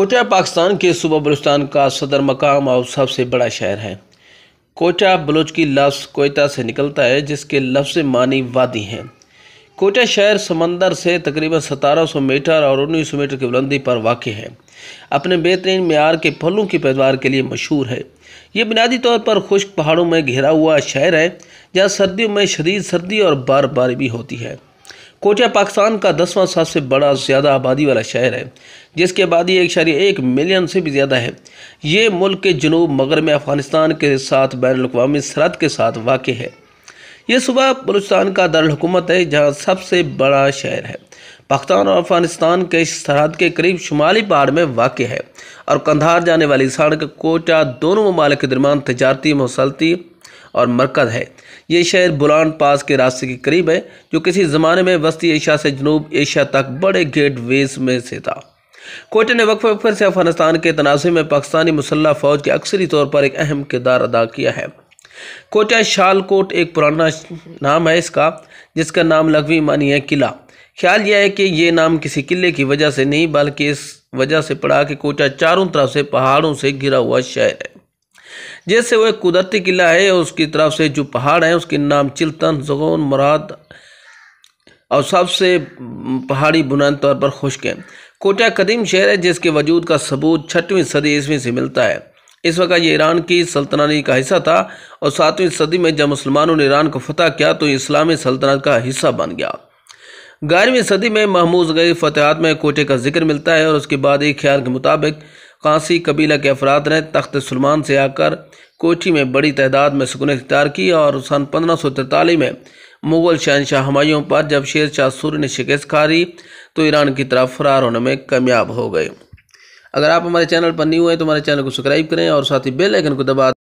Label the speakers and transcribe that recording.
Speaker 1: कोटा पाकिस्तान के सूबा बलुस्तान का सदर मकाम और सबसे बड़ा शहर है कोटा बलोच की लफ्ज़ कोयटा से निकलता है जिसके लफ्ज़ मानी वादी हैं कोटा शहर समंदर से तकरीबन 1700 मीटर और 1900 मीटर की बुलंदी पर वाक़ है अपने बेहतरीन मैार के फलों की पैदावार के लिए मशहूर है ये बुनियादी तौर पर खुश्क पहाड़ों में घिरा हुआ शहर है जहाँ सर्दियों में शदीद सर्दी और बार बारी भी होती है कोटिया पाकिस्तान का दसवां सबसे बड़ा ज़्यादा आबादी वाला शहर है जिसकी आबादी एक शहर एक मिलियन से भी ज़्यादा है ये मुल्क के जनूब मगर में अफ़गानिस्तान के साथ बैन अवी सरहद के साथ वाक़ है ये सुबह बलूचिस्तान का दारकूमत है जहाँ सबसे बड़ा शहर है पाकिस्तान और अफगानिस्तान के सरहद के करीब शुमाली पहाड़ में वाक़ है और कंधार जाने वाली सड़क कोटा दोनों ममालिक के दरमियान तजारती मौसलती और मरकज़ है ये शहर बुलान पास के रास्ते के करीब है जो किसी ज़माने में वस्ती एशिया से जनूब एशिया तक बड़े गेट वेज में से था कोटे ने वक्फे फिर से अफगानिस्तान के तनाजे में पाकिस्तानी मुसल्ह फ़ौज के अक्सरी तौर पर एक अहम किरदार अदा किया है कोटा शालकोट एक पुराना नाम है इसका जिसका नाम लगवी मानी है किला ख्याल यह है कि यह नाम किसी किले की वजह से नहीं बल्कि इस वजह से पड़ा कि कोटा चारों तरफ से पहाड़ों से घिरा हुआ शहर है जैसे वो एक कुदरती किला है उसकी तरफ से जो पहाड़ हैं उसके नाम चिल्तन जगोन मुराद और सबसे पहाड़ी बुनियादी तौर पर खुश्क है कोटा कदीम शहर है जिसके वजूद का सबूत छठवीं सदी ईस्वी से मिलता है इस वक्त ये ईरान की सल्तनानी का हिस्सा था और सातवीं सदी में जब मुसलमानों ने ईरान को फतह किया तो इस्लामी सल्तनत का हिस्सा बन गया ग्यारहवीं सदी में महमूद गई फतेहत में कोटे का जिक्र मिलता है और उसके बाद एक ख्याल के मुताबिक कासी कबीला के अफराद ने तख्त सलमान से आकर कोची में बड़ी तादाद में सुकून इख्तार की और सन पंद्रह सौ तैतालीस में मुग़ल शहनशाह हमायों पर जब शेर शाह सूर्य ने शिकस्त खारी तो ईरान की तरफ फरार होने में कामयाब हो गए अगर आप हमारे चैनल पर नहीं हुए तो हमारे चैनल को सब्सक्राइब करें और साथ ही बेल आइकन को दबा